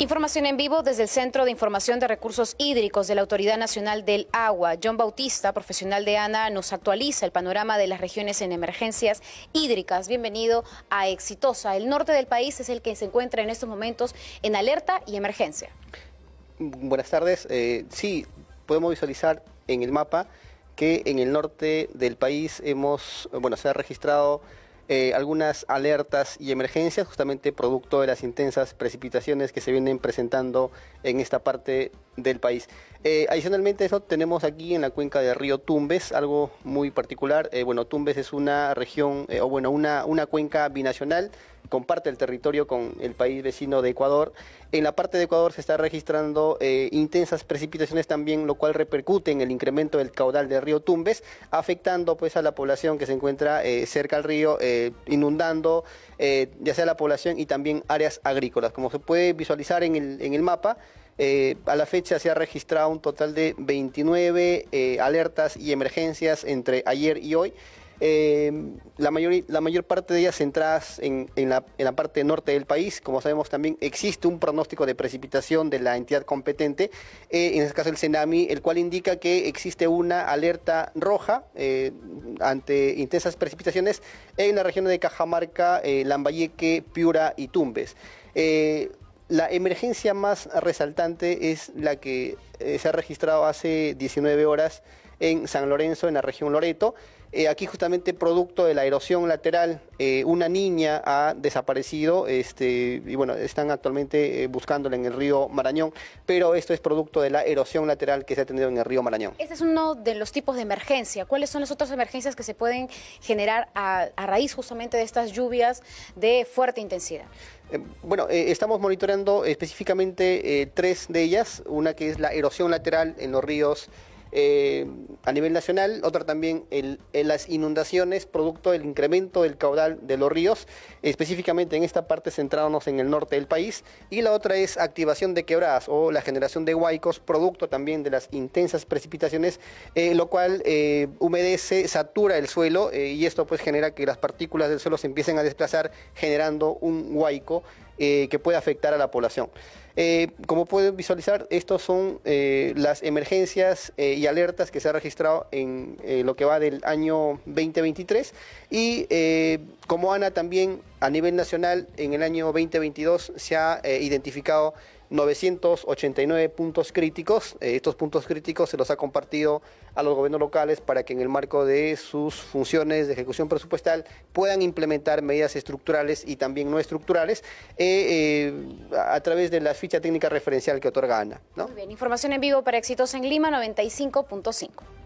Información en vivo desde el Centro de Información de Recursos Hídricos de la Autoridad Nacional del Agua. John Bautista, profesional de ANA, nos actualiza el panorama de las regiones en emergencias hídricas. Bienvenido a Exitosa. El norte del país es el que se encuentra en estos momentos en alerta y emergencia. Buenas tardes. Eh, sí, podemos visualizar en el mapa que en el norte del país hemos, bueno, se ha registrado eh, algunas alertas y emergencias, justamente producto de las intensas precipitaciones que se vienen presentando en esta parte del país. Eh, adicionalmente eso tenemos aquí en la cuenca del río Tumbes algo muy particular. Eh, bueno, Tumbes es una región, eh, o bueno, una, una cuenca binacional, comparte el territorio con el país vecino de Ecuador. En la parte de Ecuador se está registrando intensas precipitaciones también, lo cual repercute en el incremento del caudal del río Tumbes, afectando pues a la población que se encuentra cerca al río, inundando ya sea la población y también áreas agrícolas. Como se puede visualizar en el, en el mapa, eh, a la fecha se ha registrado un total de 29 eh, alertas y emergencias entre ayer y hoy. Eh, la, mayor, parte de ellas centradas en, la, parte norte del país. Como sabemos también existe un pronóstico de precipitación de la entidad competente, en este caso el Senami, el cual indica que existe una alerta roja ante intensas precipitaciones en la región de Cajamarca, Lambayeque, Piura y Tumbes. La emergencia más resaltante es la que eh, se ha registrado hace 19 horas en San Lorenzo, en la región Loreto. Eh, aquí justamente producto de la erosión lateral, eh, una niña ha desaparecido este, y bueno, están actualmente buscándola en el río Marañón, pero esto es producto de la erosión lateral que se ha tenido en el río Marañón. Este es uno de los tipos de emergencia. ¿Cuáles son las otras emergencias que se pueden generar a raíz justamente de estas lluvias de fuerte intensidad? Eh, bueno, eh, estamos monitoreando específicamente eh, tres de ellas, una que es la erosión lateral en los ríos eh, a nivel nacional, otra también en las inundaciones producto del incremento del caudal de los ríos, específicamente en esta parte centrándonos en el norte del país, y la otra es activación de quebradas o la generación de huaicos producto también de las intensas precipitaciones, eh, lo cual eh, humedece, satura el suelo y esto pues genera que las partículas del suelo se empiecen a desplazar generando un huaico que puede afectar a la población. Eh, como pueden visualizar, estas son eh, las emergencias eh, y alertas que se han registrado en lo que va del año 2023 y como ANA también a nivel nacional en el año 2022 se ha identificado 989 puntos críticos. Eh, estos puntos críticos se los ha compartido a los gobiernos locales para que en el marco de sus funciones de ejecución presupuestal puedan implementar medidas estructurales y también no estructurales eh, eh, a través de la ficha técnica referencial que otorga ANA. Muy bien, información en vivo para Éxitos en Lima 95.5.